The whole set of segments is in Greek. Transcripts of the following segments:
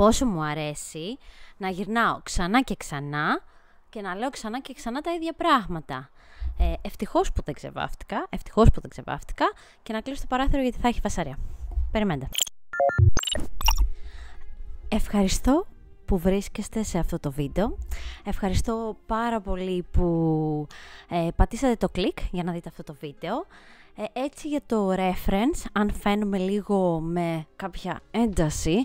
πόσο μου αρέσει να γυρνάω ξανά και ξανά και να λέω ξανά και ξανά τα ίδια πράγματα. Ε, ευτυχώς που δεν ξεβάφτηκα, ευτυχώς που δεν ξεβάφτηκα και να κλείσω το παράθυρο γιατί θα έχει φασαρία. Περιμέντε. Ευχαριστώ που βρίσκεστε σε αυτό το βίντεο. Ευχαριστώ πάρα πολύ που ε, πατήσατε το κλικ για να δείτε αυτό το βίντεο. Ε, έτσι για το reference, αν φαίνομαι λίγο με κάποια ένταση,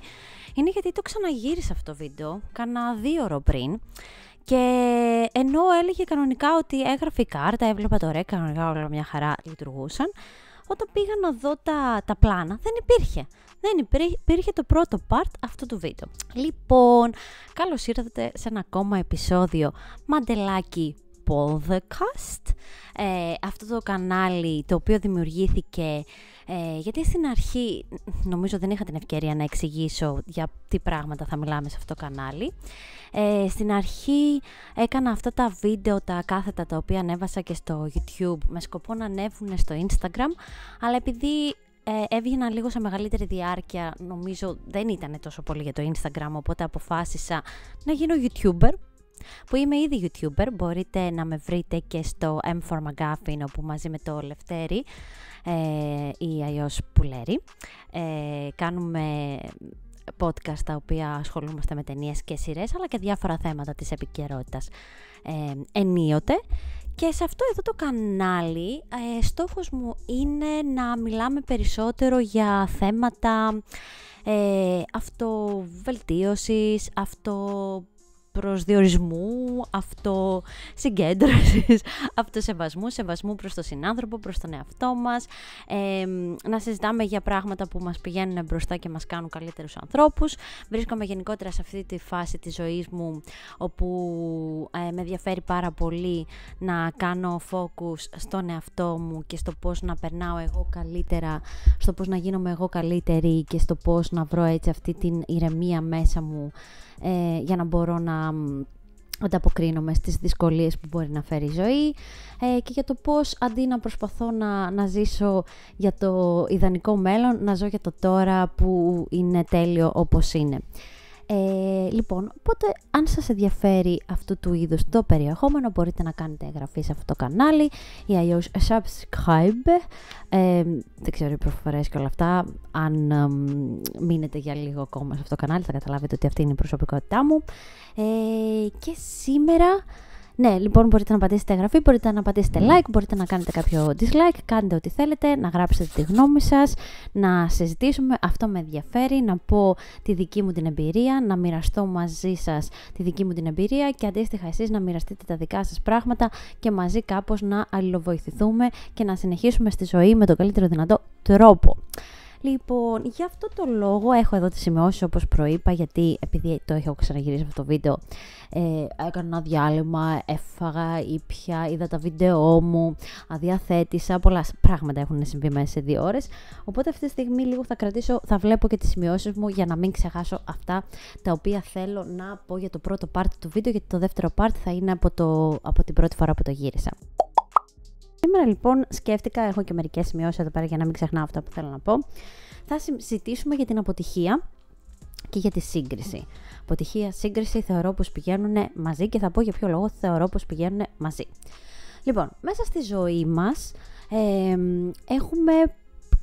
είναι γιατί το ξαναγύρισα αυτό το βίντεο, κάνα δύο ώρο πριν. Και ενώ έλεγε κανονικά ότι έγραφε η κάρτα, έβλεπα το ρεκ, κανονικά όλα μια χαρά λειτουργούσαν, όταν πήγα να δω τα, τα πλάνα, δεν υπήρχε. Δεν υπήρχε το πρώτο part αυτού του βίντεο. Λοιπόν, καλώς ήρθατε σε ένα ακόμα επεισόδιο Μαντελάκι Podcast. Ε, αυτό το κανάλι το οποίο δημιουργήθηκε ε, γιατί στην αρχή νομίζω δεν είχα την ευκαιρία να εξηγήσω για τι πράγματα θα μιλάμε σε αυτό το κανάλι. Ε, στην αρχή έκανα αυτά τα βίντεο, τα κάθετα τα οποία ανέβασα και στο YouTube με σκοπό να ανέβουν στο Instagram, αλλά επειδή ε, λίγο σε μεγαλύτερη διάρκεια, νομίζω δεν ήταν τόσο πολύ για το Instagram, οπότε αποφάσισα να γίνω YouTuber που είμαι ήδη YouTuber. Μπορείτε να με βρείτε και στο M4 McGuffin, όπου μαζί με το Λευτέρη ή ε, αλλιώ Πουλέρη ε, κάνουμε podcast τα οποία ασχολούμαστε με ταινίες και σειρές, αλλά και διάφορα θέματα της επικαιρότητας ε, ενίοτε. Και σε αυτό εδώ το κανάλι ε, στόχος μου είναι να μιλάμε περισσότερο για θέματα ε, αυτοβελτίωσης, αυτο προσδιορισμού, αυτοσυγκέντρωσης, αυτοσεβασμού, σεβασμού προς τον συνάνθρωπο, προς τον εαυτό μας, να συζητάμε για πράγματα που μας πηγαίνουν μπροστά και μας κάνουν καλύτερους ανθρώπους. Βρίσκομαι γενικότερα σε αυτή τη φάση της ζωής μου, όπου ε, με ενδιαφέρει πάρα πολύ να κάνω focus στον εαυτό μου και στο πώς να περνάω εγώ καλύτερα, στο πώς να γίνομαι εγώ καλύτερη και στο πώς να βρω έτσι αυτή την ηρεμία μέσα μου ε, για να μπορώ να ανταποκρίνομαι στις δυσκολίες που μπορεί να φέρει η ζωή ε, και για το πώς αντί να προσπαθώ να, να ζήσω για το ιδανικό μέλλον, να ζω για το τώρα που είναι τέλειο όπως είναι. Ε, λοιπόν, οπότε αν σας ενδιαφέρει αυτού του είδους το περιεχόμενο μπορείτε να κάνετε εγγραφή σε αυτό το κανάλι ή αλλιώς subscribe ε, δεν ξέρω οι προφορές και όλα αυτά αν μείνετε για λίγο ακόμα σε αυτό το κανάλι θα καταλάβετε ότι αυτή είναι η προσωπικότητά μου ε, και σήμερα ναι, λοιπόν, μπορείτε να πατήσετε εγγραφή, μπορείτε να πατήσετε ναι. like, μπορείτε να κάνετε κάποιο dislike, κάντε ό,τι θέλετε, να γράψετε τη γνώμη σας, να συζητήσουμε, αυτό με ενδιαφέρει, να πω τη δική μου την εμπειρία, να μοιραστώ μαζί σας τη δική μου την εμπειρία και αντίστοιχα εσείς να μοιραστείτε τα δικά σας πράγματα και μαζί κάπως να αλληλοβοηθηθούμε και να συνεχίσουμε στη ζωή με τον καλύτερο δυνατό τρόπο. Λοιπόν, γι' αυτό το λόγο έχω εδώ τις σημειώσεις όπως προείπα, γιατί επειδή το έχω ξαναγυρίσει αυτό το βίντεο, ε, έκανα ένα διάλειμμα, έφαγα, ήπια, είδα τα βίντεό μου, αδιαθέτησα, πολλά πράγματα έχουν συμβεί μέσα σε δύο ώρες, οπότε αυτή τη στιγμή λίγο θα κρατήσω, θα βλέπω και τις σημειώσεις μου για να μην ξεχάσω αυτά τα οποία θέλω να πω για το πρώτο part του βίντεο, γιατί το δεύτερο part θα είναι από, το, από την πρώτη φορά που το γύρισα. Σήμερα λοιπόν σκέφτηκα, έχω και μερικές σημειώσεις εδώ πέρα για να μην ξεχνάω αυτά που θέλω να πω. Θα συζητήσουμε για την αποτυχία και για τη σύγκριση. Αποτυχία, σύγκριση θεωρώ πως πηγαίνουν μαζί και θα πω για ποιο λόγο θεωρώ πως πηγαίνουν μαζί. Λοιπόν, μέσα στη ζωή μας έχουμε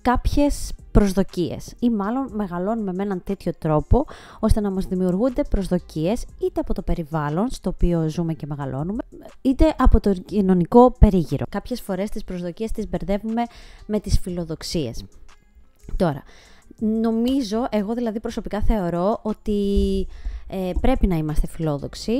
κάποιες προσδοκίες ή μάλλον μεγαλώνουμε με έναν τέτοιο τρόπο ώστε να μας δημιουργούνται προσδοκίες είτε από το περιβάλλον στο οποίο ζούμε και μεγαλώνουμε είτε από το κοινωνικό περίγυρο. Κάποιες φορές τις προσδοκίες τις μπερδεύουμε με τις φιλοδοξίες. Τώρα, νομίζω, εγώ δηλαδή προσωπικά θεωρώ ότι ε, πρέπει να είμαστε φιλόδοξοι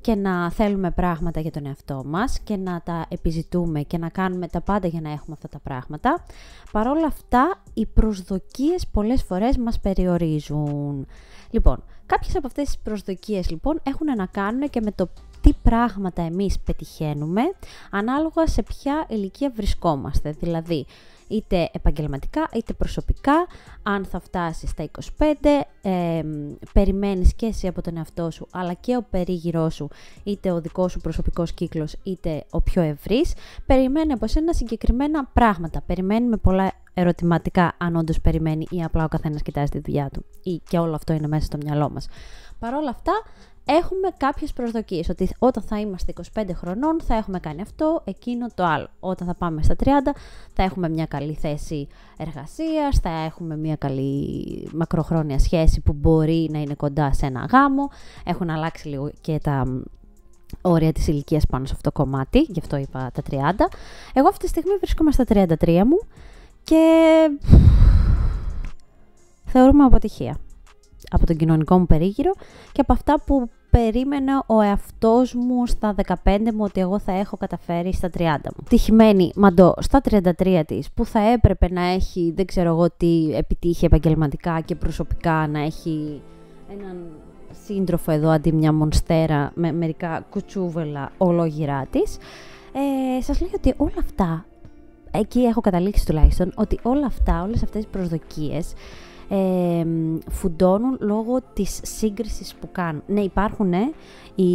και να θέλουμε πράγματα για τον εαυτό μας και να τα επιζητούμε και να κάνουμε τα πάντα για να έχουμε αυτά τα πράγματα. παρόλα αυτά, οι προσδοκίες πολλές φορές μας περιορίζουν. Λοιπόν, κάποιες από αυτές τις προσδοκίες λοιπόν έχουν να κάνουν και με το τι πράγματα εμείς πετυχαίνουμε ανάλογα σε ποια ηλικία βρισκόμαστε. Δηλαδή, είτε επαγγελματικά είτε προσωπικά, αν θα φτάσεις στα 25, ε, περιμένεις και εσύ από τον εαυτό σου, αλλά και ο περίγυρός σου, είτε ο δικός σου προσωπικός κύκλος, είτε ο πιο ευρύς, περιμένει από σένα συγκεκριμένα πράγματα. Περιμένει με πολλά ερωτηματικά, αν όντως περιμένει ή απλά ο καθένας κοιτάζει τη δουλειά του. Ή και όλο αυτό είναι μέσα στο μυαλό μας. παρόλα αυτά, έχουμε κάποιες προσδοκίες. Ότι όταν θα είμαστε 25 χρονών θα έχουμε κάνει αυτό, εκείνο το άλλο. Όταν θα πάμε στα 30 θα έχουμε μια καλή θέση εργασίας, θα έχουμε μια καλή μακροχρόνια σχέση που μπορεί να είναι κοντά σε ένα γάμο. Έχουν αλλάξει λίγο και τα όρια της ηλικίας πάνω σε αυτό το κομμάτι, γι' αυτό είπα τα 30. Εγώ αυτή τη στιγμή βρίσκομαι στα 33 μου και θεωρούμε αποτυχία από τον κοινωνικό μου περίγυρο και από αυτά που περίμενα ο εαυτός μου στα 15 μου ότι εγώ θα έχω καταφέρει στα 30 μου. Τυχημένη μαντό στα 33 της που θα έπρεπε να έχει δεν ξέρω εγώ τι επιτύχει επαγγελματικά και προσωπικά να έχει έναν σύντροφο εδώ αντί μια μονστέρα με μερικά κουτσούβελα ολόγυρά της. Ε, σας λέει ότι όλα αυτά, εκεί έχω καταλήξει τουλάχιστον, ότι όλα αυτά, όλες αυτές οι προσδοκίες ε, φουντώνουν λόγω της σύγκρισης που κάνουν. Ναι, υπάρχουν οι,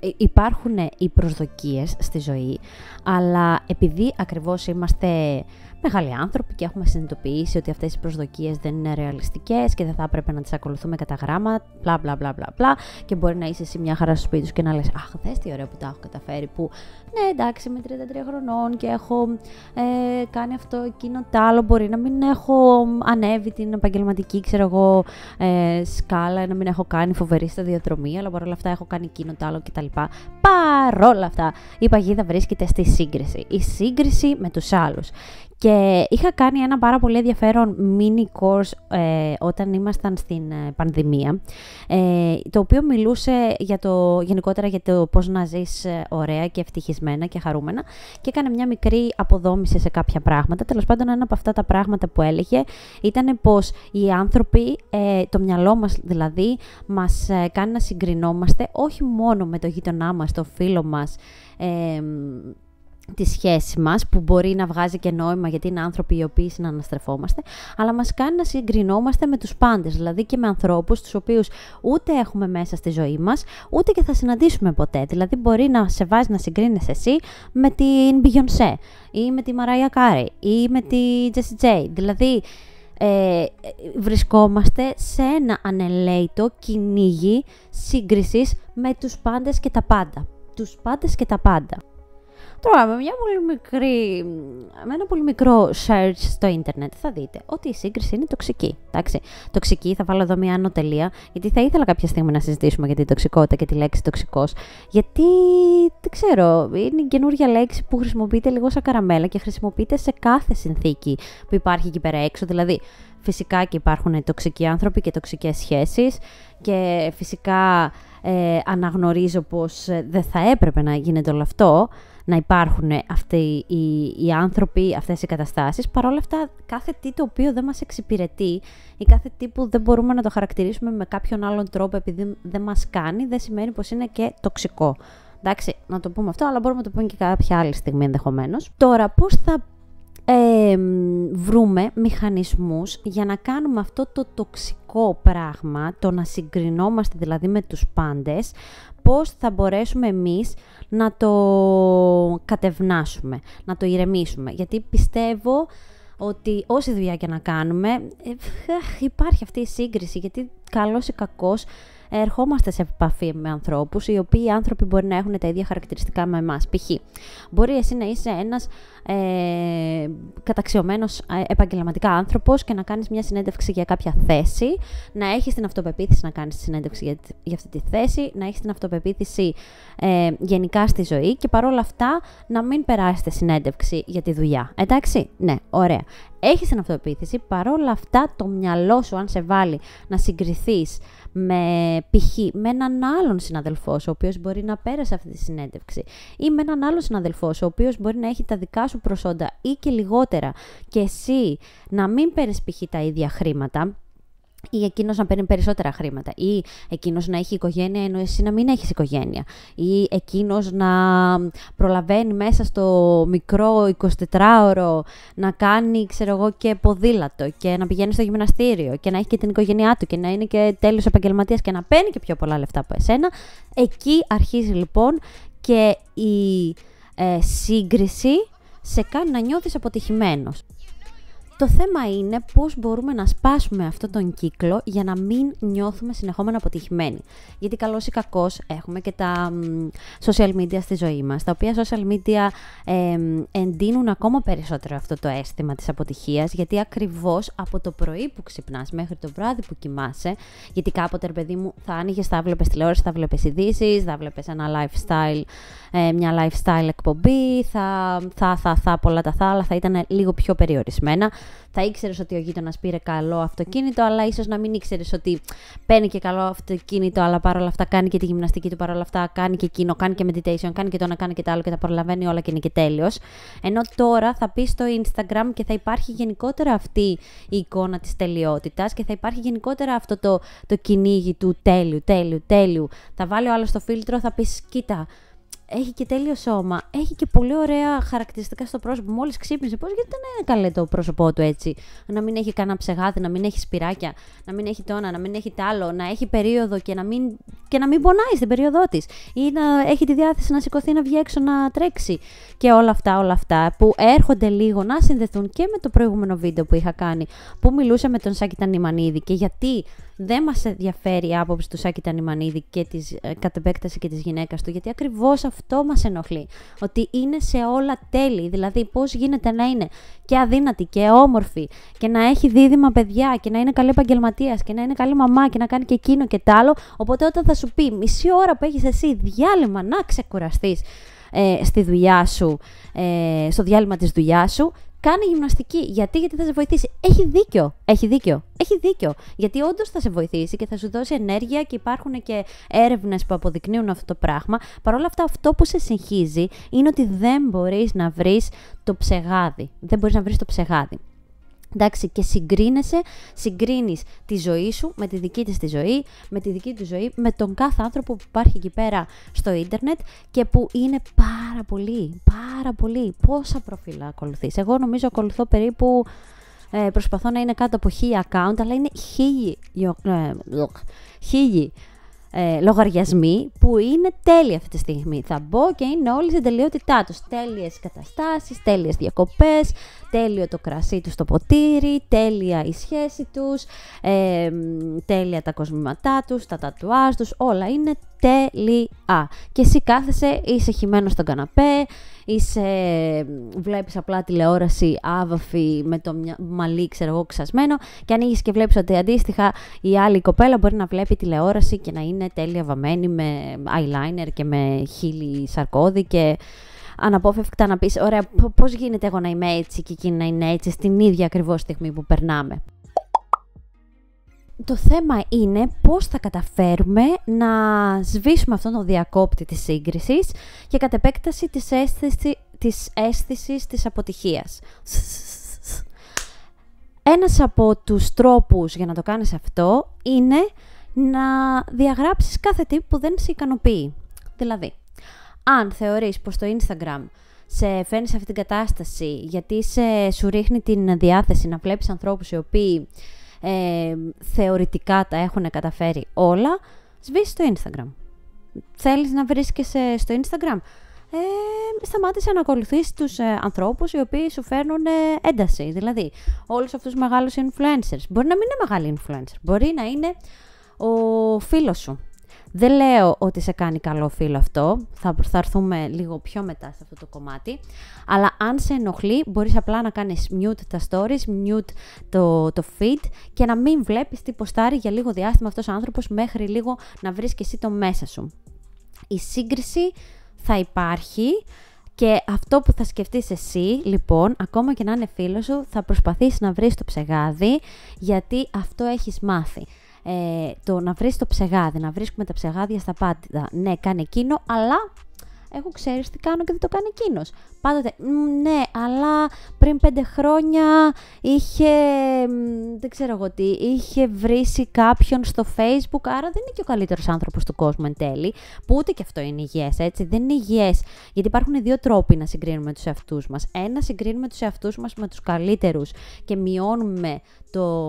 ε, υπάρχουν οι προσδοκίες στη ζωή, αλλά επειδή ακριβώς είμαστε μεγάλοι άνθρωποι και έχουμε συνειδητοποιήσει ότι αυτές οι προσδοκίες δεν είναι ρεαλιστικές και δεν θα έπρεπε να τις ακολουθούμε κατά γράμμα, μπλα μπλα και μπορεί να είσαι εσύ μια χαρά στο σπίτι τους και να λες «Αχ, δες τι ωραία που τα έχω καταφέρει» που «Ναι, εντάξει, με 33 χρονών και έχω ε, κάνει αυτό, εκείνο, τ' άλλο, μπορεί να μην έχω ανέβει την επαγγελματική, ξέρω εγώ, ε, σκάλα, να μην έχω κάνει φοβερή στα διαδρομή αλλά παρόλα αυτά έχω κάνει εκείνο, τ' άλλο κτλ. Παρόλα αυτά, η παγίδα βρίσκεται στη σύγκριση. Η σύγκριση με τους άλλους. Και είχα κάνει ένα πάρα πολύ ενδιαφέρον mini course ε, όταν ήμασταν στην ε, πανδημία, ε, το οποίο μιλούσε για το, γενικότερα για το πώς να ζεις ωραία και ευτυχισμένα και χαρούμενα και έκανε μια μικρή αποδόμηση σε κάποια πράγματα. Τέλος πάντων, ένα από αυτά τα πράγματα που έλεγε ήταν πως οι άνθρωποι, το μυαλό μας δηλαδή, μας κάνει να συγκρινόμαστε όχι μόνο με το γείτονά μας, το φίλο μας, τη σχέση μας που μπορεί να βγάζει και νόημα γιατί είναι άνθρωποι οι οποίοι συναναστρεφόμαστε αλλά μας κάνει να συγκρινόμαστε με τους πάντες δηλαδή και με ανθρώπους τους οποίους ούτε έχουμε μέσα στη ζωή μας ούτε και θα συναντήσουμε ποτέ δηλαδή μπορεί να σε βάζει να συγκρίνεις εσύ με την Beyoncé ή με τη Mariah Carey ή με τη Jessie J δηλαδή ε, βρισκόμαστε σε ένα ανελέητο κυνήγι σύγκρισης με τους πάντες και τα πάντα τους πάντες και τα πάντα. Τώρα, με, μια πολύ μικρή, με ένα πολύ μικρό search στο ίντερνετ θα δείτε ότι η σύγκριση είναι τοξική. Εντάξει. Τοξική, θα βάλω εδώ μια ανωτελεία, γιατί θα ήθελα κάποια στιγμή να συζητήσουμε για την τοξικότητα και τη λέξη τοξικός. Γιατί δεν ξέρω, είναι η καινούργια λέξη που χρησιμοποιείται λίγο σαν καραμέλα και χρησιμοποιείται σε κάθε συνθήκη που υπάρχει εκεί πέρα έξω. Δηλαδή, φυσικά και υπάρχουν τοξικοί άνθρωποι και τοξικές σχέσεις και φυσικά ε, αναγνωρίζω πως ε, δεν θα έπρεπε να γίνεται όλο αυτό να υπάρχουν αυτοί οι, οι άνθρωποι, αυτές οι καταστάσεις. Παρ' όλα αυτά, κάθε τι το οποίο δεν μας εξυπηρετεί ή κάθε τι που δεν μπορούμε να το χαρακτηρίσουμε με κάποιον άλλον τρόπο επειδή δεν μας κάνει, δεν σημαίνει πως είναι και τοξικό. Εντάξει, να το πούμε αυτό, αλλά μπορούμε να το πούμε και κάποια άλλη στιγμή ενδεχομένως. Τώρα, πώς θα ε, βρούμε μηχανισμούς για να κάνουμε αυτό το τοξικό πράγμα, το να συγκρινόμαστε δηλαδή με τους πάντες, πώς θα μπορέσουμε εμείς να το κατευνάσουμε, να το ηρεμήσουμε. Γιατί πιστεύω ότι όση δουλειά και να κάνουμε, ε, υπάρχει αυτή η σύγκριση, γιατί καλός ή κακός ερχόμαστε σε επαφή με ανθρώπους, οι οποίοι οι άνθρωποι μπορεί να έχουν τα ίδια χαρακτηριστικά με εμάς. Π.χ. μπορεί εσύ να είσαι ένας ε, καταξιωμένος ε, επαγγελματικά άνθρωπος και να κάνεις μια συνέντευξη για κάποια θέση, να έχεις την αυτοπεποίθηση να κάνεις συνέντευξη για, αυτή τη θέση, να έχεις την αυτοπεποίθηση ε, γενικά στη ζωή και παρόλα αυτά να μην περάσει συνέντευξη για τη δουλειά. Εντάξει, ναι, ωραία. Έχεις την αυτοπεποίθηση, παρόλα αυτά το μυαλό σου, αν σε βάλει να συγκριθείς με, π.χ. με έναν άλλον συναδελφό ο οποίος μπορεί να πέρασε αυτή τη συνέντευξη ή με έναν άλλο συναδελφό ο οποίος μπορεί να έχει τα δικά σου προσόντα ή και λιγότερα και εσύ να μην παίρνεις π.χ. τα ίδια χρήματα ή εκείνος να παίρνει περισσότερα χρήματα, ή εκείνος να έχει οικογένεια ενώ εσύ να μην έχεις οικογένεια, ή εκείνος να προλαβαίνει μέσα στο μικρό 24ωρο να κάνει, ξέρω εγώ, και ποδήλατο και να πηγαίνει στο γυμναστήριο και να έχει και την οικογένειά του και να είναι και τέλειος επαγγελματίας και να παίρνει και πιο πολλά λεφτά από εσένα. Εκεί αρχίζει λοιπόν και η ε, σύγκριση σε κάνει να νιώθεις αποτυχημένος. Το θέμα είναι πώς μπορούμε να σπάσουμε αυτόν τον κύκλο για να μην νιώθουμε συνεχόμενα αποτυχημένοι. Γιατί καλό ή κακώς έχουμε και τα social media στη ζωή μας, τα οποία social media ε, εντείνουν ακόμα περισσότερο αυτό το αίσθημα της αποτυχίας, γιατί ακριβώς από το πρωί που ξυπνάς μέχρι το βράδυ που κοιμάσαι, γιατί κάποτε, παιδί μου, θα άνοιγες, θα βλέπεις τηλεόραση, θα βλέπεις ειδήσεις, θα βλέπεις ένα lifestyle, ε, μια lifestyle εκπομπή, θα, θα, θα, θα, πολλά τα θα, αλλά θα ήταν λίγο πιο περιορισμένα θα ήξερες ότι ο γείτονας πήρε καλό αυτοκίνητο, αλλά ίσως να μην ήξερες ότι παίρνει και καλό αυτοκίνητο, αλλά παρόλα αυτά κάνει και τη γυμναστική του, παρόλα αυτά κάνει και εκείνο, κάνει και meditation, κάνει και το να κάνει και τα άλλο και τα προλαβαίνει όλα και είναι και τέλειος. Ενώ τώρα θα πεις στο Instagram και θα υπάρχει γενικότερα αυτή η εικόνα της τελειότητας και θα υπάρχει γενικότερα αυτό το, το κυνήγι του τέλειου, τέλειου, τέλειου. Θα βάλει ο άλλος το φίλτρο, θα πεις κοίτα, έχει και τέλειο σώμα, έχει και πολύ ωραία χαρακτηριστικά στο πρόσωπο. Μόλις ξύπνησε, πώς γιατί δεν είναι καλέ το πρόσωπό του έτσι. Να μην έχει κανένα ψεγάδι, να μην έχει σπυράκια, να μην έχει τόνα, να μην έχει τ' άλλο, να έχει περίοδο και να μην, και να μην πονάει στην περίοδό της. Ή να έχει τη διάθεση να σηκωθεί, να βγει έξω, να τρέξει. Και όλα αυτά, όλα αυτά που έρχονται λίγο να συνδεθούν και με το προηγούμενο βίντεο που είχα κάνει, που μιλούσα με τον Σάκη Τανιμανίδη και γιατί δεν μας ενδιαφέρει η άποψη του Σάκη Τανιμανίδη και της, ε, κατ' επέκταση και της γυναίκας του, γιατί ακριβώς αυτό μας ενοχλεί. Ότι είναι σε όλα τέλη, δηλαδή πώς γίνεται να είναι και αδύνατη και όμορφη και να έχει δίδυμα παιδιά και να είναι καλή επαγγελματίας και να είναι καλή μαμά και να κάνει και εκείνο και τ' άλλο. Οπότε όταν θα σου πει μισή ώρα που έχεις εσύ διάλειμμα να ξεκουραστείς ε, στη δουλειά σου, ε, στο διάλειμμα της δουλειάς σου, Κάνε γυμναστική. Γιατί, γιατί θα σε βοηθήσει. Έχει δίκιο. Έχει δίκιο. Έχει δίκιο. Γιατί όντως θα σε βοηθήσει και θα σου δώσει ενέργεια και υπάρχουν και έρευνες που αποδεικνύουν αυτό το πράγμα. Παρ' όλα αυτά, αυτό που σε συγχύζει είναι ότι δεν μπορείς να βρεις το ψεγάδι. Δεν μπορείς να βρεις το ψεγάδι. Εντάξει, και συγκρίνεσαι, συγκρίνεις τη ζωή σου με τη δική της τη ζωή, με τη δική του ζωή, με τον κάθε άνθρωπο που υπάρχει εκεί πέρα στο ίντερνετ και που είναι πάρα πολύ, πάρα πολύ. Πόσα προφίλ ακολουθείς. Εγώ νομίζω ακολουθώ περίπου, ε, προσπαθώ να είναι κάτω από χίλια account, αλλά είναι χίλιοι, ε, χίλιοι ε, λογαριασμοί που είναι τέλεια αυτή τη στιγμή. Θα μπω και είναι όλοι στην τελειότητά τους. Τέλειες καταστάσεις, τέλειες διακοπές, τέλειο το κρασί τους στο ποτήρι, τέλεια η σχέση τους, ε, τέλεια τα κοσμήματά τους, τα τατουάζ τους, όλα είναι Τελεία. Και εσύ κάθεσαι, είσαι χυμένος στον καναπέ, είσαι, βλέπεις απλά τηλεόραση άβαφη με το μαλλί, ξέρω εγώ, ξασμένο και ανοίγεις και βλέπεις ότι αντίστοιχα η άλλη κοπέλα μπορεί να βλέπει τηλεόραση και να είναι τέλεια βαμμένη με eyeliner και με χείλη σαρκώδη και αναπόφευκτα να πεις «Ωραία, πώς γίνεται εγώ να είμαι έτσι και εκείνη να είναι έτσι στην ίδια ακριβώς στιγμή που περνάμε» το θέμα είναι πώς θα καταφέρουμε να σβήσουμε αυτόν τον διακόπτη της σύγκρισης και κατ' επέκταση της, αίσθηση, της αίσθησης της αποτυχίας. Ένας από τους τρόπους για να το κάνεις αυτό είναι να διαγράψεις κάθε τι που δεν σε ικανοποιεί. Δηλαδή, αν θεωρείς πως το Instagram σε φέρνει σε αυτή την κατάσταση γιατί σε, σου ρίχνει την διάθεση να βλέπεις ανθρώπους οι οποίοι ε, θεωρητικά τα έχουν καταφέρει όλα, σβήσει το Instagram. Θέλεις να βρίσκεσαι στο Instagram. Ε, σταμάτησε να ακολουθείς τους ε, ανθρώπους οι οποίοι σου φέρνουν ε, ένταση. Δηλαδή, όλους αυτούς τους μεγάλους influencers. Μπορεί να μην είναι μεγάλοι influencer μπορεί να είναι ο φίλος σου, δεν λέω ότι σε κάνει καλό φίλο αυτό, θα, θα έρθουμε λίγο πιο μετά σε αυτό το κομμάτι, αλλά αν σε ενοχλεί μπορείς απλά να κάνεις mute τα stories, mute το, το feed και να μην βλέπεις τι ποστάρει για λίγο διάστημα αυτός ο άνθρωπος μέχρι λίγο να βρεις και εσύ το μέσα σου. Η σύγκριση θα υπάρχει, και αυτό που θα σκεφτείς εσύ, λοιπόν, ακόμα και να είναι φίλος σου, θα προσπαθείς να βρεις το ψεγάδι, γιατί αυτό έχεις μάθει. Ε, το να βρεις το ψεγάδι, να βρίσκουμε τα ψεγάδια στα πάντα. Ναι, κάνει εκείνο, αλλά έχω ξέρεις τι κάνω και δεν το κάνει εκείνος. Πάντοτε, ναι, αλλά πριν πέντε χρόνια είχε, δεν ξέρω εγώ τι, είχε βρήσει κάποιον στο facebook, άρα δεν είναι και ο καλύτερος άνθρωπος του κόσμου εν τέλει, που ούτε και αυτό είναι υγιές, έτσι, δεν είναι υγιές, γιατί υπάρχουν δύο τρόποι να συγκρίνουμε τους εαυτούς μας. Ένα, συγκρίνουμε τους εαυτούς μας με τους καλύτερους και μειώνουμε το,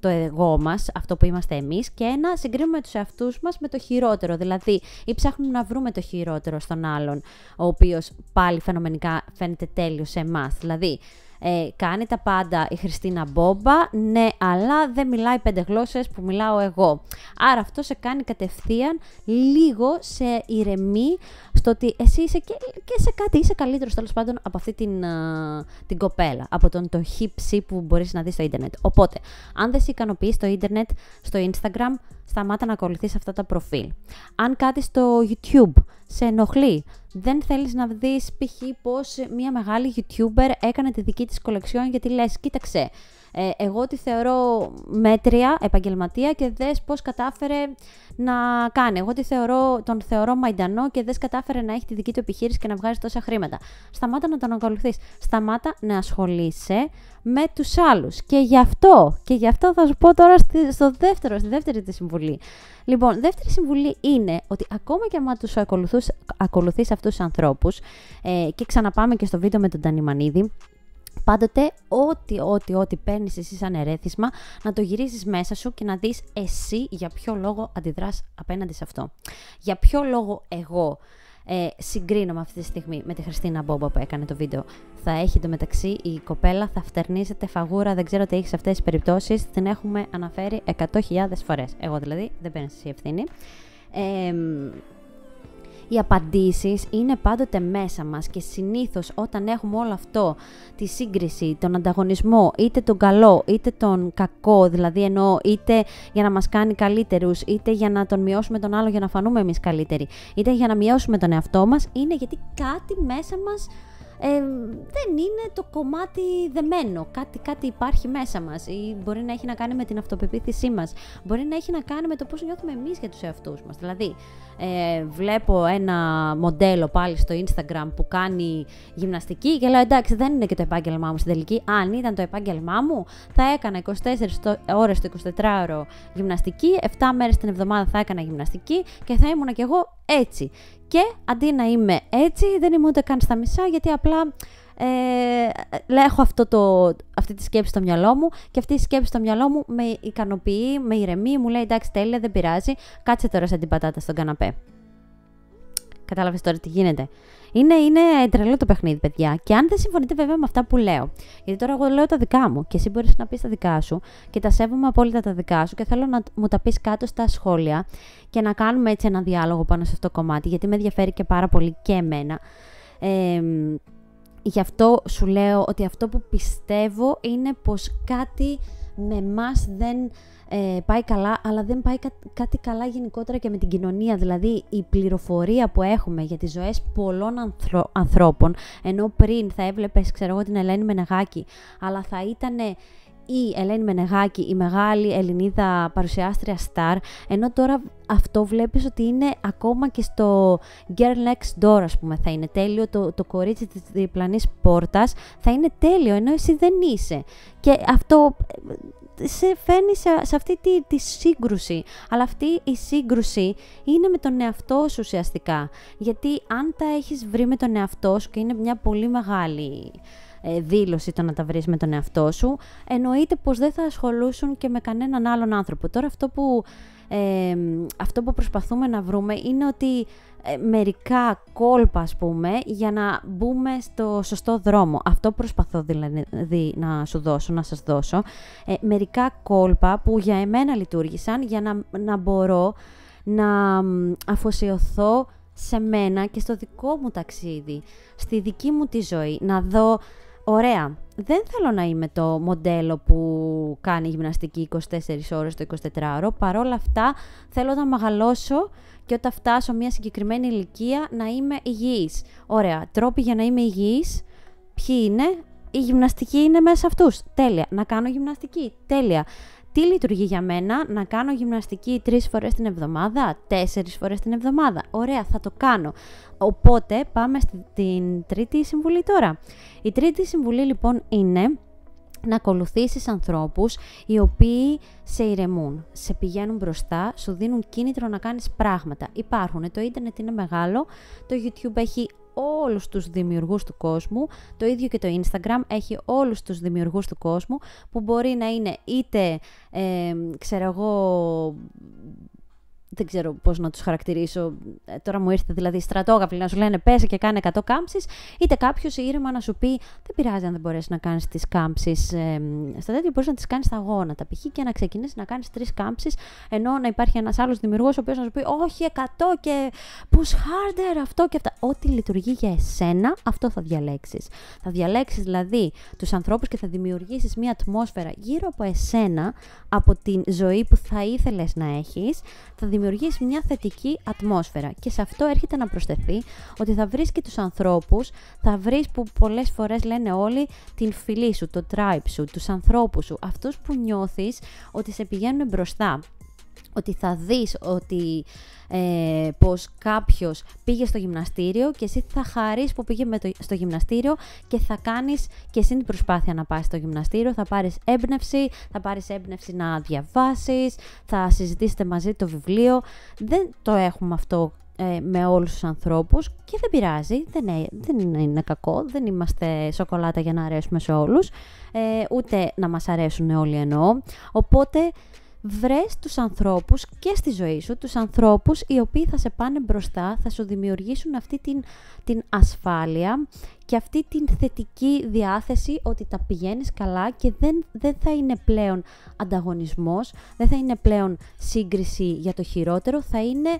το εγώ μας, αυτό που είμαστε εμείς, και ένα, συγκρίνουμε τους εαυτούς μας με το χειρότερο, δηλαδή ή ψάχνουμε να βρούμε το χειρότερο στον άλλον, ο οποίος πάλι φαινομενικά φαίνεται τέλειο σε εμάς. Δηλαδή, ε, κάνει τα πάντα η Χριστίνα Μπόμπα, ναι, αλλά δεν μιλάει πέντε γλώσσες που μιλάω εγώ. Άρα αυτό σε κάνει κατευθείαν λίγο σε ηρεμή στο ότι εσύ είσαι και, και σε κάτι, είσαι καλύτερος τέλος πάντων από αυτή την, την κοπέλα, από τον το χύψη που μπορείς να δεις στο ίντερνετ. Οπότε, αν δεν σε ικανοποιεί στο ίντερνετ, στο Instagram, σταμάτα να ακολουθείς αυτά τα προφίλ. Αν κάτι στο YouTube σε ενοχλεί, δεν θέλεις να δεις π.χ. πως μια μεγάλη YouTuber έκανε τη δική της κολεξιόν γιατί λες, κοίταξε, ε, εγώ τη θεωρώ μέτρια επαγγελματία και δες πώς κατάφερε να κάνει. Εγώ τη θεωρώ, τον θεωρώ μαϊντανό και δες κατάφερε να έχει τη δική του επιχείρηση και να βγάζει τόσα χρήματα. Σταμάτα να τον ακολουθείς. Σταμάτα να ασχολείσαι με τους άλλους. Και γι' αυτό, και γι' αυτό θα σου πω τώρα στο δεύτερο, στη δεύτερη τη συμβουλή. Λοιπόν, δεύτερη συμβουλή είναι ότι ακόμα και αν τους ακολουθείς, ακολουθείς αυτούς τους ανθρώπους ε, και ξαναπάμε και στο βίντεο με τον Τανιμανίδη, πάντοτε ό,τι, ό,τι, ό,τι παίρνεις εσύ σαν ερέθισμα, να το γυρίσεις μέσα σου και να δεις εσύ για ποιο λόγο αντιδράς απέναντι σε αυτό. Για ποιο λόγο εγώ ε, συγκρίνω αυτή τη στιγμή με τη Χριστίνα Μπόμπα που έκανε το βίντεο. Θα έχει το μεταξύ η κοπέλα, θα φτερνίζεται φαγούρα, δεν ξέρω τι έχεις σε αυτές τις περιπτώσεις. Την έχουμε αναφέρει 100.000 φορές. Εγώ δηλαδή δεν παίρνω εσύ ευθύνη. Ε, οι απαντήσεις είναι πάντοτε μέσα μας και συνήθως όταν έχουμε όλο αυτό, τη σύγκριση, τον ανταγωνισμό, είτε τον καλό είτε τον κακό, δηλαδή εννοώ είτε για να μας κάνει καλύτερους, είτε για να τον μειώσουμε τον άλλο για να φανούμε εμείς καλύτεροι, είτε για να μειώσουμε τον εαυτό μας, είναι γιατί κάτι μέσα μας δεν είναι το κομμάτι δεμένο. Κάτι, κάτι υπάρχει μέσα μας Ή μπορεί να έχει να κάνει με την αυτοπεποίθησή μας Μπορεί να έχει να κάνει με το πώς νιώθουμε εμείς για τους εαυτούς μας. Δηλαδή, ε, βλέπω ένα μοντέλο πάλι στο Instagram που κάνει γυμναστική και λέω εντάξει δεν είναι και το επάγγελμά μου στην τελική. Αν ήταν το επάγγελμά μου θα έκανα 24 ώρες το 24ωρο γυμναστική, 7 μέρες την εβδομάδα θα έκανα γυμναστική και θα ήμουν κι εγώ έτσι. Και αντί να είμαι έτσι δεν ήμουν ούτε καν στα μισά γιατί απλά ε, έχω αυτό το, αυτή τη σκέψη στο μυαλό μου και αυτή η σκέψη στο μυαλό μου με ικανοποιεί, με ηρεμεί, μου λέει εντάξει τέλεια δεν πειράζει, κάτσε τώρα σαν την πατάτα στον καναπέ. Κατάλαβες τώρα τι γίνεται. Είναι, είναι τρελό το παιχνίδι, παιδιά. Και αν δεν συμφωνείτε, βέβαια, με αυτά που λέω. Γιατί τώρα εγώ λέω τα δικά μου και εσύ μπορείς να πεις τα δικά σου και τα σέβομαι απόλυτα τα δικά σου και θέλω να μου τα πεις κάτω στα σχόλια και να κάνουμε έτσι ένα διάλογο πάνω σε αυτό το κομμάτι, γιατί με ενδιαφέρει και πάρα πολύ και εμένα. Ε, Γι' αυτό σου λέω ότι αυτό που πιστεύω είναι πως κάτι με μας δεν ε, πάει καλά, αλλά δεν πάει κάτι καλά γενικότερα και με την κοινωνία. Δηλαδή, η πληροφορία που έχουμε για τις ζωές πολλών ανθρώπων, ενώ πριν θα έβλεπες, ξέρω εγώ, την Ελένη Μενεγάκη, αλλά θα ήταν η Ελένη Μενεγάκη, η μεγάλη Ελληνίδα παρουσιάστρια star, ενώ τώρα αυτό βλέπεις ότι είναι ακόμα και στο Girl Next Door, ας πούμε, θα είναι τέλειο, το, το κορίτσι της διπλανής πόρτας θα είναι τέλειο, ενώ εσύ δεν είσαι. Και αυτό ε, σε φαίνει σε, αυτή τη, τη, σύγκρουση. Αλλά αυτή η σύγκρουση είναι με τον εαυτό σου ουσιαστικά. Γιατί αν τα έχεις βρει με τον εαυτό σου και είναι μια πολύ μεγάλη ε, δήλωση το να τα βρεις με τον εαυτό σου, εννοείται πως δεν θα ασχολούσουν και με κανέναν άλλον άνθρωπο. Τώρα αυτό που, αυτό που προσπαθούμε να βρούμε είναι ότι ε, μερικά κόλπα, ας πούμε, για να μπούμε στο σωστό δρόμο. Αυτό προσπαθώ δηλαδή να σου δώσω, να σας δώσω. Ε, μερικά κόλπα που για εμένα λειτουργήσαν για να, να μπορώ να αφοσιωθώ σε μένα και στο δικό μου ταξίδι, στη δική μου τη ζωή, να δω Ωραία. Δεν θέλω να είμαι το μοντέλο που κάνει γυμναστική 24 ώρες το 24ωρο. Παρόλα αυτά θέλω να μεγαλώσω και όταν φτάσω μια συγκεκριμένη ηλικία να είμαι υγιής. Ωραία. Τρόποι για να είμαι υγιής. Ποιοι είναι. Η γυμναστική είναι μέσα σε αυτούς. Τέλεια. Να κάνω γυμναστική. Τέλεια τι λειτουργεί για μένα, να κάνω γυμναστική τρεις φορές την εβδομάδα, τέσσερις φορές την εβδομάδα. Ωραία, θα το κάνω. Οπότε πάμε στην τρίτη συμβουλή τώρα. Η τρίτη συμβουλή λοιπόν είναι να ακολουθήσεις ανθρώπους οι οποίοι σε ηρεμούν, σε πηγαίνουν μπροστά, σου δίνουν κίνητρο να κάνεις πράγματα. Υπάρχουν, το ίντερνετ είναι μεγάλο, το YouTube έχει όλους τους δημιουργούς του κόσμου. Το ίδιο και το Instagram έχει όλους τους δημιουργούς του κόσμου που μπορεί να είναι είτε, ε, ξέρω εγώ, δεν ξέρω πώς να τους χαρακτηρίσω, ε, τώρα μου ήρθε δηλαδή στρατόγαφη να σου λένε πέσε και κάνε 100 κάμψεις, είτε κάποιος ήρεμα να σου πει δεν πειράζει αν δεν μπορέσεις να κάνεις τις κάμψεις στα τέτοια, μπορείς να τις κάνεις στα γόνατα π.χ. και να ξεκινήσεις να κάνεις τρεις κάμψεις, ενώ να υπάρχει ένας άλλος δημιουργός ο οποίος να σου πει όχι 100 και push harder αυτό και αυτά. Ό,τι λειτουργεί για εσένα αυτό θα διαλέξεις. Θα διαλέξεις δηλαδή τους ανθρώπους και θα δημιουργήσεις μια ατμόσφαιρα γύρω από εσένα, από την ζωή που θα ήθελες να έχεις, θα δημιουργήσεις μια θετική ατμόσφαιρα. Και σε αυτό έρχεται να προσθεθεί ότι θα βρεις και τους ανθρώπους, θα βρεις που πολλές φορές λένε όλοι την φυλή σου, το tribe σου, τους ανθρώπους σου, αυτούς που νιώθεις ότι σε πηγαίνουν μπροστά ότι θα δεις ότι ε, πως κάποιος πήγε στο γυμναστήριο και εσύ θα χαρείς που πήγε με το, στο γυμναστήριο και θα κάνεις και εσύ την προσπάθεια να πας στο γυμναστήριο, θα πάρεις έμπνευση, θα πάρεις έμπνευση να διαβάσεις, θα συζητήσετε μαζί το βιβλίο. Δεν το έχουμε αυτό ε, με όλους τους ανθρώπους και δεν πειράζει, ε, δεν, είναι, κακό, δεν είμαστε σοκολάτα για να αρέσουμε σε όλους, ε, ούτε να μας αρέσουν όλοι εννοώ, οπότε βρες τους ανθρώπους και στη ζωή σου, τους ανθρώπους οι οποίοι θα σε πάνε μπροστά, θα σου δημιουργήσουν αυτή την, την ασφάλεια και αυτή την θετική διάθεση ότι τα πηγαίνεις καλά και δεν, δεν θα είναι πλέον ανταγωνισμός, δεν θα είναι πλέον σύγκριση για το χειρότερο, θα είναι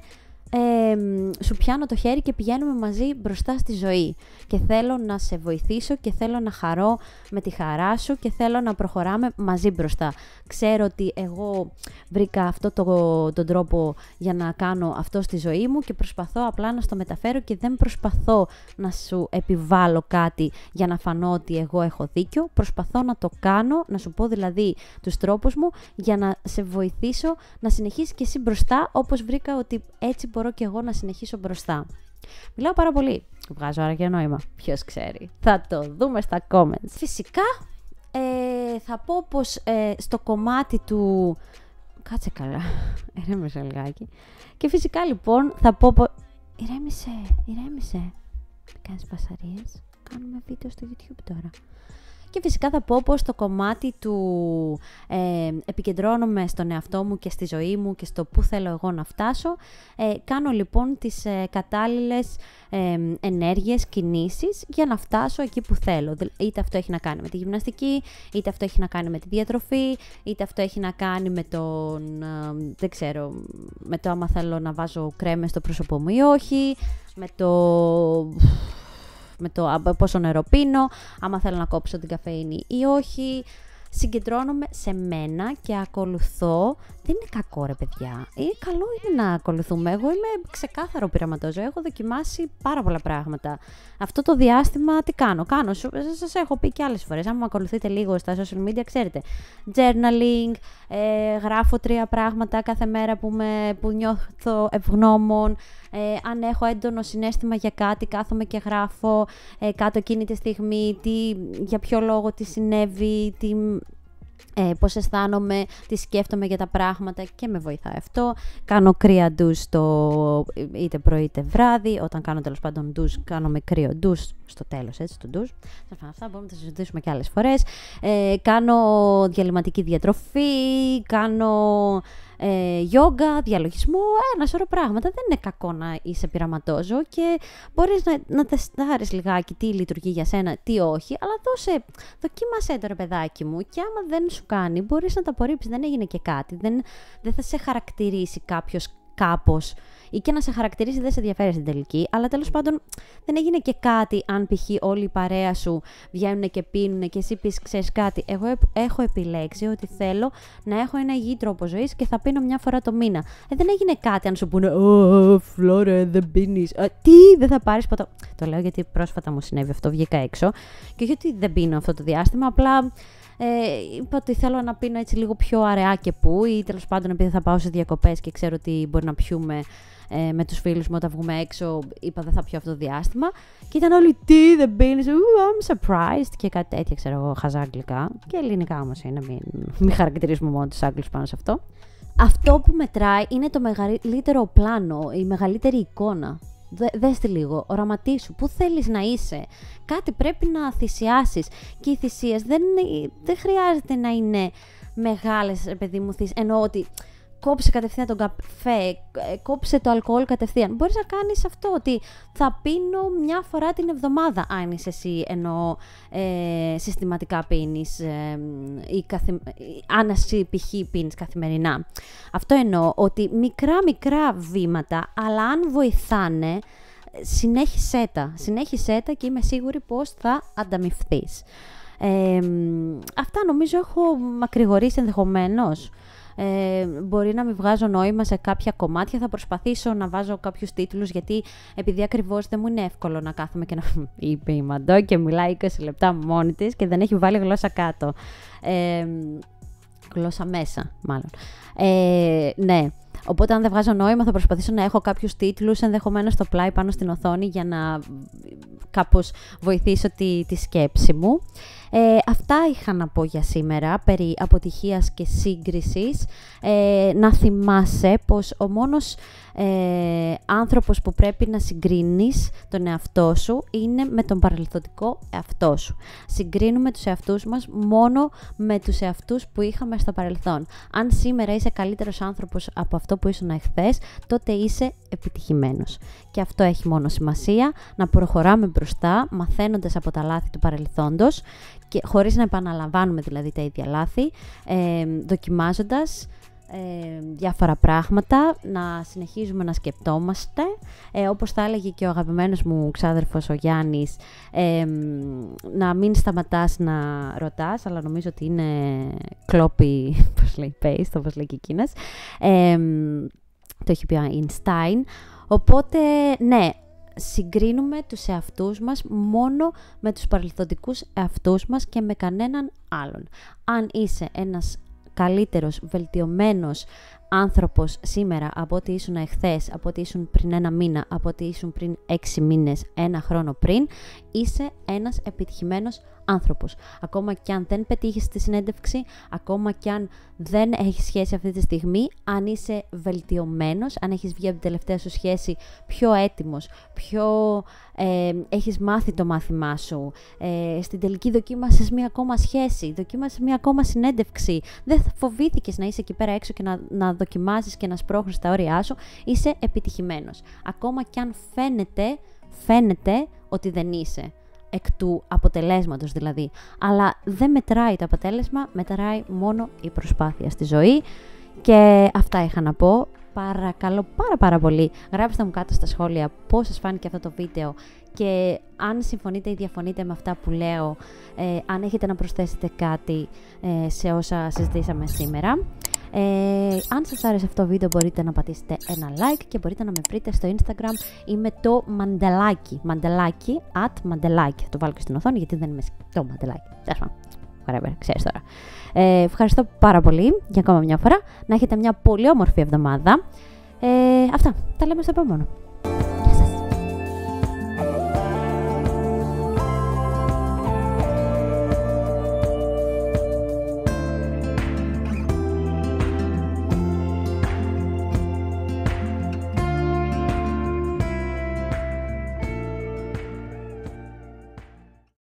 σου πιάνω το χέρι και πηγαίνουμε μαζί μπροστά στη ζωή και θέλω να σε βοηθήσω και θέλω να χαρώ με τη χαρά σου και θέλω να προχωράμε μαζί μπροστά. Ξέρω ότι εγώ βρήκα αυτό το, τον τρόπο για να κάνω αυτό στη ζωή μου και προσπαθώ απλά να στο μεταφέρω και δεν προσπαθώ να σου επιβάλλω κάτι για να φανώ ότι εγώ έχω δίκιο. Προσπαθώ να το κάνω, να σου πω δηλαδή τους τρόπους μου για να σε βοηθήσω να συνεχίσεις και εσύ μπροστά όπως βρήκα ότι έτσι μπορεί μπορώ και εγώ να συνεχίσω μπροστά. Μιλάω πάρα πολύ. Βγάζω άρα νόημα. Ποιος ξέρει. Θα το δούμε στα comments. Φυσικά ε, θα πω πως ε, στο κομμάτι του... Κάτσε καλά. Ηρέμησε λιγάκι. Και φυσικά λοιπόν θα πω πως... Ηρέμησε, ηρέμησε. Κάνεις πασαρίες. Κάνουμε βίντεο στο YouTube τώρα. Και φυσικά θα πω πως το κομμάτι του ε, επικεντρώνομαι στον εαυτό μου και στη ζωή μου και στο πού θέλω εγώ να φτάσω. Ε, κάνω λοιπόν τις ε, κατάλληλες ε, ενέργειες, κινήσεις για να φτάσω εκεί που θέλω. Είτε αυτό έχει να κάνει με τη γυμναστική, είτε αυτό έχει να κάνει με τη διατροφή, είτε αυτό έχει να κάνει με τον, ε, δεν ξέρω, με το άμα θέλω να βάζω κρέμες στο πρόσωπό μου ή όχι, με το με το πόσο νερό πίνω, άμα θέλω να κόψω την καφέινη ή όχι συγκεντρώνομαι σε μένα και ακολουθώ δεν είναι κακό ρε παιδιά. Ε, καλό είναι να ακολουθούμε. Εγώ είμαι ξεκάθαρο πειραματόζω. Έχω δοκιμάσει πάρα πολλά πράγματα. Αυτό το διάστημα τι κάνω. Κάνω, σας έχω πει και άλλες φορές. Αν μου ακολουθείτε λίγο στα social media, ξέρετε. Journaling, ε, γράφω τρία πράγματα κάθε μέρα που, με, που νιώθω ευγνώμων. Ε, αν έχω έντονο συνέστημα για κάτι, κάθομαι και γράφω ε, κάτω εκείνη τη στιγμή, τι, για ποιο λόγο, τι συνέβη, τι, ε, πώς αισθάνομαι, τι σκέφτομαι για τα πράγματα και με βοηθάει αυτό. Κάνω κρύα ντους το είτε πρωί είτε βράδυ, όταν κάνω τέλος πάντων ντους, κάνω με κρύο ντους στο τέλος έτσι το ντους. Αυτά μπορούμε να τα συζητήσουμε και άλλες φορές. Ε, κάνω διαλυματική διατροφή, κάνω ε, γιόγκα, διαλογισμό, ένα σωρό πράγματα. Δεν είναι κακό να είσαι πειραματόζω και μπορείς να, να τεστάρεις λιγάκι τι λειτουργεί για σένα, τι όχι, αλλά δώσε, δοκίμασέ το ρε παιδάκι μου και άμα δεν σου κάνει μπορείς να τα απορρίψεις, δεν έγινε και κάτι, δεν, δεν θα σε χαρακτηρίσει κάποιος κάπως ή και να σε χαρακτηρίσει δεν σε ενδιαφέρει στην τελική. Αλλά τέλος πάντων δεν έγινε και κάτι αν π.χ. όλη η παρέα σου βγαίνουν και πίνουν και εσύ πεις ξέρεις κάτι. Εγώ έχω επιλέξει ότι θέλω να έχω ένα υγιή τρόπο ζωής και θα πίνω μια φορά το μήνα. Ε, δεν έγινε κάτι αν σου πούνε Ω, Φλόρε, δεν πίνεις. Ε, τι, δεν θα πάρεις ποτέ. Το λέω γιατί πρόσφατα μου συνέβη αυτό, βγήκα έξω. Και όχι ότι δεν πίνω αυτό το διάστημα, απλά ε, είπα ότι θέλω να πίνω έτσι λίγο πιο αραιά και πού ή τέλος πάντων επειδή θα πάω σε διακοπές και ξέρω ότι μπορεί να πιούμε ε, με τους φίλους μου όταν βγούμε έξω, είπα δεν θα πιω αυτό το διάστημα. Και ήταν όλοι τι, δεν πίνεις, I'm surprised και κάτι τέτοια, ξέρω εγώ, χαζά αγγλικά. Και ελληνικά όμως είναι, μην, μην χαρακτηρίζουμε μόνο τους Άγγλους πάνω σε αυτό. Αυτό που μετράει είναι το μεγαλύτερο πλάνο, η μεγαλύτερη εικόνα. Δε, τη λίγο, οραματίσου, πού θέλεις να είσαι. Κάτι πρέπει να θυσιάσεις. Και οι θυσίες δεν, δεν χρειάζεται να είναι μεγάλες, παιδί μου, θυσίες. Εννοώ ότι κόψε κατευθείαν τον καφέ, ε, κόψε το αλκοόλ κατευθείαν. Μπορείς να κάνεις αυτό ότι θα πίνω μια φορά την εβδομάδα αν είσαι εσύ ενώ ε, συστηματικά πίνεις ε, ή καθη... αν εσύ π.χ. πίνεις καθημερινά. Αυτό εννοώ ότι μικρά μικρά βήματα αλλά αν βοηθάνε συνέχισέ τα, συνέχισέ τα και είμαι σίγουρη πως θα ανταμυφθείς. αυτά νομίζω έχω μακρηγορήσει ενδεχομένως. Ε, μπορεί να μην βγάζω νόημα σε κάποια κομμάτια, θα προσπαθήσω να βάζω κάποιους τίτλους, γιατί επειδή ακριβώς δεν μου είναι εύκολο να κάθομαι και να είπε η Μαντό και μιλάει 20 λεπτά μόνη της και δεν έχει βάλει γλώσσα κάτω. Ε, γλώσσα μέσα, μάλλον. Ε, ναι. Οπότε, αν δεν βγάζω νόημα, θα προσπαθήσω να έχω κάποιους τίτλους ενδεχομένως στο πλάι πάνω στην οθόνη για να κάπως βοηθήσω τη σκέψη μου. Ε, αυτά είχα να πω για σήμερα περί αποτυχίας και σύγκρισης. Ε, να θυμάσαι πως ο μόνος ε, άνθρωπος που πρέπει να συγκρίνεις τον εαυτό σου είναι με τον παρελθοντικό εαυτό σου. Συγκρίνουμε τους εαυτούς μας μόνο με τους εαυτούς που είχαμε στο παρελθόν. Αν σήμερα είσαι καλύτερος άνθρωπος από αυτό που ήσουν εχθές, τότε είσαι επιτυχημένος. Και αυτό έχει μόνο σημασία, να προχωράμε μπροστά, μαθαίνοντας από τα λάθη του παρελθόντος και χωρίς να επαναλαμβάνουμε δηλαδή τα ίδια λάθη, ε, δοκιμάζοντας ε, διάφορα πράγματα, να συνεχίζουμε να σκεπτόμαστε. Ε, όπως θα έλεγε και ο αγαπημένος μου ξάδερφος ο Γιάννης, ε, να μην σταματάς να ρωτάς, αλλά νομίζω ότι είναι κλόπι, όπως λέει, paste, όπως λέει και ε, το έχει πει ο Einstein. Οπότε, ναι, συγκρίνουμε τους εαυτούς μας μόνο με τους παρελθοντικούς εαυτούς μας και με κανέναν άλλον. Αν είσαι ένας καλύτερος, βελτιωμένος άνθρωπος σήμερα από ό,τι ήσουν εχθές, από ό,τι ήσουν πριν ένα μήνα, από ό,τι ήσουν πριν έξι μήνες, ένα χρόνο πριν, είσαι ένας επιτυχημένος άνθρωπος. Ακόμα και αν δεν πετύχεις τη συνέντευξη, ακόμα και αν δεν έχεις σχέση αυτή τη στιγμή, αν είσαι βελτιωμένος, αν έχεις βγει από την τελευταία σου σχέση πιο έτοιμος, πιο ε, έχεις μάθει το μάθημά σου. Ε, στην τελική δοκίμασες μία ακόμα σχέση, δοκίμασες μία ακόμα συνέντευξη. Δεν φοβήθηκες να είσαι εκεί πέρα έξω και να, να δοκιμάζεις και να σπρώχνεις τα όρια σου. Είσαι επιτυχημένος. Ακόμα και αν φαίνεται φαίνεται ότι δεν είσαι εκ του αποτελέσματος δηλαδή. Αλλά δεν μετράει το αποτέλεσμα, μετράει μόνο η προσπάθεια στη ζωή. Και αυτά είχα να πω παρακαλώ πάρα πάρα πολύ γράψτε μου κάτω στα σχόλια πώς σας φάνηκε αυτό το βίντεο και αν συμφωνείτε ή διαφωνείτε με αυτά που λέω, ε, αν έχετε να προσθέσετε κάτι ε, σε όσα συζητήσαμε σήμερα. Ε, αν σας άρεσε αυτό το βίντεο μπορείτε να πατήσετε ένα like και μπορείτε να με βρείτε στο Instagram ή με το μαντελάκι, μαντελάκι, at μαντελάκι. το βάλω και στην οθόνη γιατί δεν είμαι το μαντελάκι. Τέλος ξέρεις τώρα. Ε, ευχαριστώ πάρα πολύ για ακόμα μια φορά. Να έχετε μια πολύ όμορφη εβδομάδα. Ε, αυτά. Τα λέμε στο επόμενο.